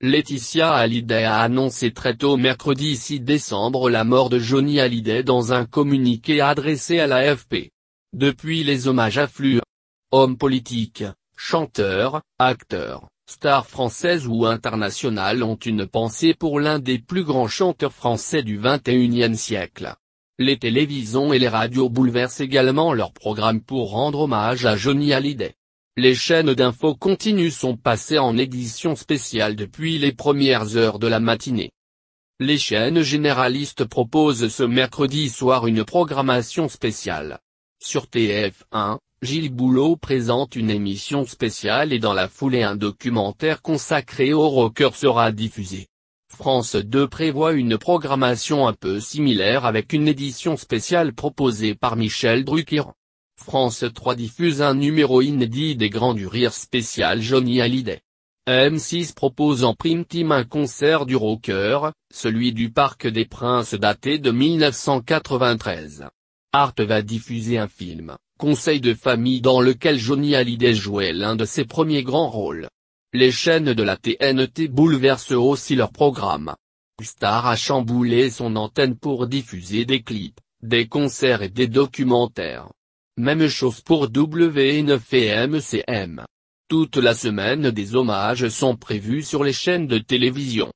Laetitia Hallyday a annoncé très tôt mercredi 6 décembre la mort de Johnny Hallyday dans un communiqué adressé à l'AFP. Depuis les hommages affluent. Hommes politiques, chanteurs, acteurs, stars françaises ou internationales ont une pensée pour l'un des plus grands chanteurs français du XXIe siècle. Les télévisions et les radios bouleversent également leurs programmes pour rendre hommage à Johnny Hallyday. Les chaînes d'infos continues sont passées en édition spéciale depuis les premières heures de la matinée. Les chaînes généralistes proposent ce mercredi soir une programmation spéciale. Sur TF1, Gilles Boulot présente une émission spéciale et dans la foulée un documentaire consacré au rocker sera diffusé. France 2 prévoit une programmation un peu similaire avec une édition spéciale proposée par Michel Drucker. France 3 diffuse un numéro inédit des Grands du Rire spécial Johnny Hallyday. M6 propose en prime time un concert du rocker, celui du Parc des Princes daté de 1993. Art va diffuser un film, Conseil de famille dans lequel Johnny Hallyday jouait l'un de ses premiers grands rôles. Les chaînes de la TNT bouleversent aussi leur programme. Star a chamboulé son antenne pour diffuser des clips, des concerts et des documentaires. Même chose pour W9 et MCM. Toute la semaine des hommages sont prévus sur les chaînes de télévision.